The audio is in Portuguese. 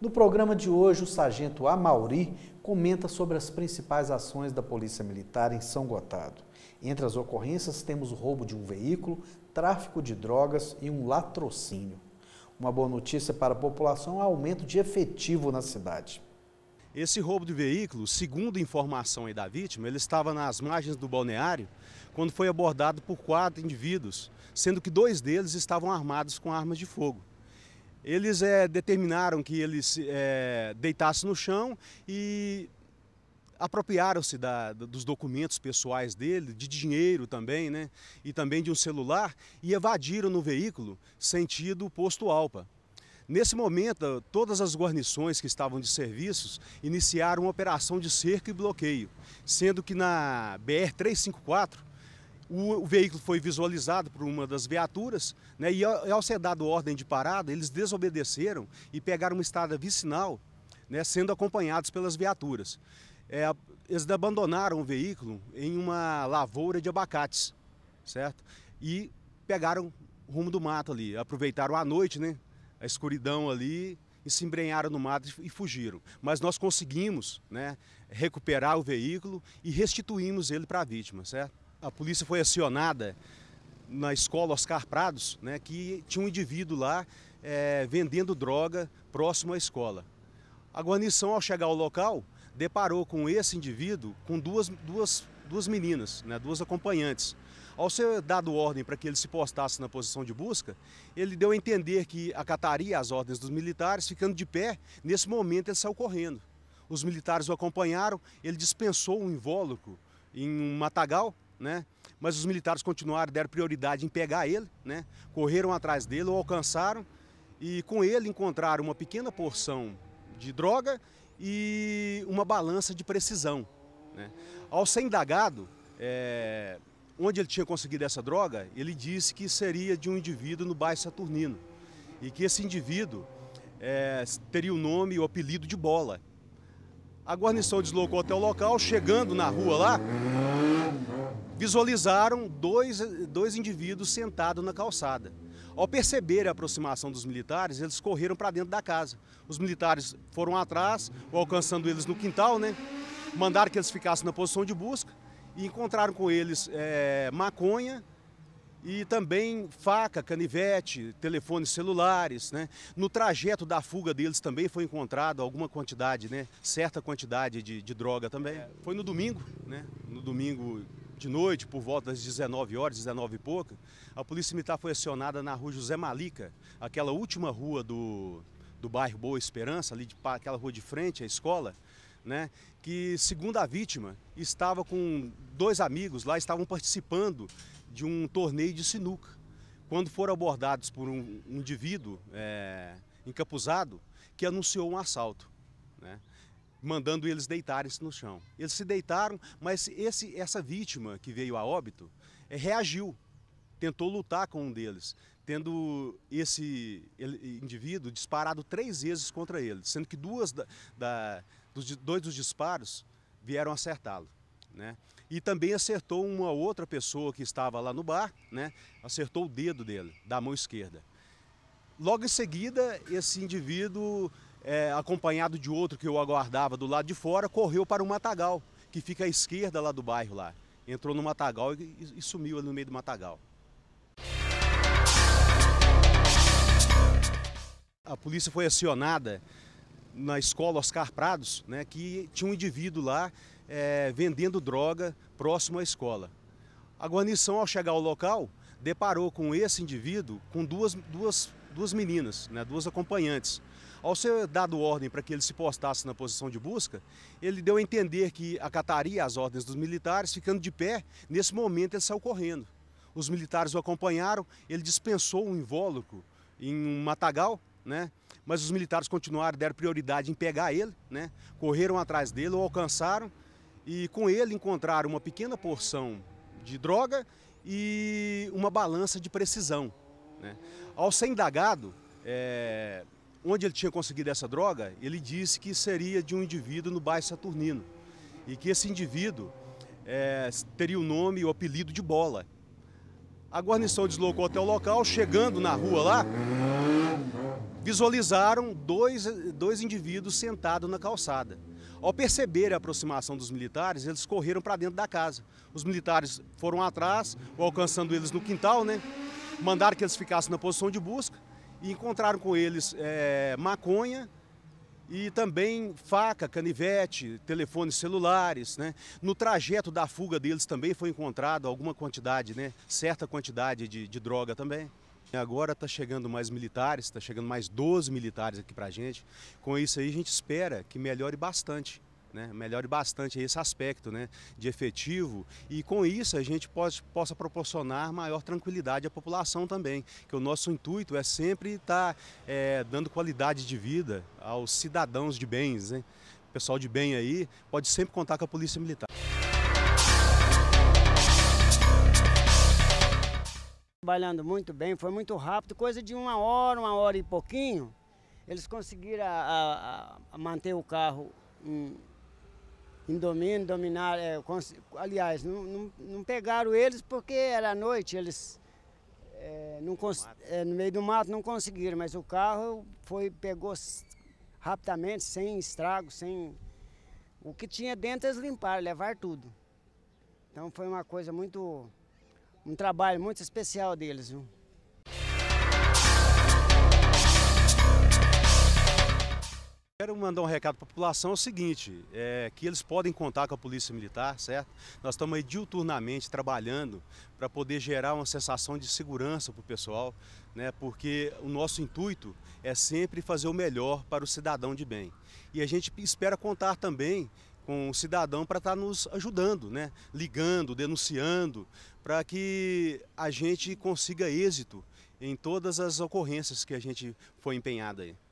No programa de hoje, o sargento Amauri comenta sobre as principais ações da Polícia Militar em São Gotardo. Entre as ocorrências, temos o roubo de um veículo, tráfico de drogas e um latrocínio. Uma boa notícia para a população é o aumento de efetivo na cidade. Esse roubo de veículo, segundo informação da vítima, ele estava nas margens do balneário quando foi abordado por quatro indivíduos, sendo que dois deles estavam armados com armas de fogo. Eles é, determinaram que eles é, deitassem no chão e apropriaram-se dos documentos pessoais dele, de dinheiro também, né? E também de um celular e evadiram no veículo sentido posto Alpa. Nesse momento, todas as guarnições que estavam de serviços iniciaram uma operação de cerco e bloqueio, sendo que na BR 354 o, o veículo foi visualizado por uma das viaturas né, e, ao, ao ser dado ordem de parada, eles desobedeceram e pegaram uma estrada vicinal, né, sendo acompanhados pelas viaturas. É, eles abandonaram o veículo em uma lavoura de abacates, certo? E pegaram rumo do mato ali, aproveitaram a noite, né? A escuridão ali e se embrenharam no mato e fugiram. Mas nós conseguimos, né, recuperar o veículo e restituímos ele para a vítima, certo? a polícia foi acionada na escola Oscar Prados, né, que tinha um indivíduo lá é, vendendo droga próximo à escola. A guarnição, ao chegar ao local, deparou com esse indivíduo com duas, duas, duas meninas, né, duas acompanhantes. Ao ser dado ordem para que ele se postasse na posição de busca, ele deu a entender que acataria as ordens dos militares, ficando de pé. Nesse momento, ele saiu correndo. Os militares o acompanharam, ele dispensou um invólucro em um matagal né? Mas os militares continuaram, deram prioridade em pegar ele, né? Correram atrás dele, o alcançaram e com ele encontraram uma pequena porção de droga e uma balança de precisão. Né? Ao ser indagado, é, onde ele tinha conseguido essa droga, ele disse que seria de um indivíduo no bairro Saturnino e que esse indivíduo é, teria o nome e o apelido de Bola. A guarnição deslocou até o local, chegando na rua lá, visualizaram dois, dois indivíduos sentados na calçada. Ao perceber a aproximação dos militares, eles correram para dentro da casa. Os militares foram atrás, alcançando eles no quintal, né? Mandaram que eles ficassem na posição de busca e encontraram com eles é, maconha e também faca, canivete, telefones celulares, né? No trajeto da fuga deles também foi encontrado alguma quantidade, né? Certa quantidade de, de droga também. É. Foi no domingo, né? No domingo de noite, por volta das 19 horas, 19 e pouca a Polícia Militar foi acionada na rua José Malica, aquela última rua do, do bairro Boa Esperança, ali de, aquela rua de frente à escola, né, que, segundo a vítima, estava com dois amigos lá, estavam participando de um torneio de sinuca. Quando foram abordados por um, um indivíduo é, encapuzado que anunciou um assalto. Né? mandando eles deitarem-se no chão. Eles se deitaram, mas esse, essa vítima que veio a óbito eh, reagiu, tentou lutar com um deles, tendo esse indivíduo disparado três vezes contra ele, sendo que duas da, da, dos, dois dos disparos vieram acertá-lo. Né? E também acertou uma outra pessoa que estava lá no bar, né? acertou o dedo dele, da mão esquerda. Logo em seguida, esse indivíduo é, acompanhado de outro que eu aguardava do lado de fora, correu para o matagal, que fica à esquerda lá do bairro lá. Entrou no matagal e, e sumiu ali no meio do matagal. A polícia foi acionada na escola Oscar Prados, né, que tinha um indivíduo lá é, vendendo droga próximo à escola. A guarnição, ao chegar ao local, deparou com esse indivíduo com duas, duas, duas meninas, né, duas acompanhantes. Ao ser dado ordem para que ele se postasse na posição de busca, ele deu a entender que acataria as ordens dos militares, ficando de pé. Nesse momento, ele saiu correndo. Os militares o acompanharam, ele dispensou um invólucro em um matagal, né? mas os militares continuaram, deram prioridade em pegar ele, né? correram atrás dele, o alcançaram e com ele encontraram uma pequena porção de droga e uma balança de precisão. Né? Ao ser indagado, é, onde ele tinha conseguido essa droga, ele disse que seria de um indivíduo no bairro Saturnino. E que esse indivíduo é, teria o nome e o apelido de Bola. A guarnição deslocou até o local, chegando na rua lá, visualizaram dois, dois indivíduos sentados na calçada. Ao perceber a aproximação dos militares, eles correram para dentro da casa. Os militares foram atrás, alcançando eles no quintal, né? Mandaram que eles ficassem na posição de busca e encontraram com eles é, maconha e também faca, canivete, telefones celulares, né? No trajeto da fuga deles também foi encontrado alguma quantidade, né? Certa quantidade de, de droga também. Agora está chegando mais militares, está chegando mais 12 militares aqui para a gente. Com isso aí a gente espera que melhore bastante né? melhore bastante esse aspecto né? de efetivo e com isso a gente pode, possa proporcionar maior tranquilidade à população também, que o nosso intuito é sempre estar tá, é, dando qualidade de vida aos cidadãos de bens. Né? O pessoal de bem aí pode sempre contar com a Polícia Militar. Trabalhando muito bem, foi muito rápido, coisa de uma hora, uma hora e pouquinho, eles conseguiram a, a, a manter o carro em, hum, Indomínio, dominar, é, aliás, não, não, não, pegaram eles porque era noite, eles é, não é, no meio do mato não conseguiram, mas o carro foi, pegou rapidamente, sem estrago, sem. O que tinha dentro eles limparam, levaram tudo. Então foi uma coisa muito. um trabalho muito especial deles. Viu? Quero mandar um recado para a população, é o seguinte, é, que eles podem contar com a Polícia Militar, certo? Nós estamos aí diuturnamente trabalhando para poder gerar uma sensação de segurança para o pessoal, né? porque o nosso intuito é sempre fazer o melhor para o cidadão de bem. E a gente espera contar também com o cidadão para estar tá nos ajudando, né? ligando, denunciando, para que a gente consiga êxito em todas as ocorrências que a gente foi empenhada aí.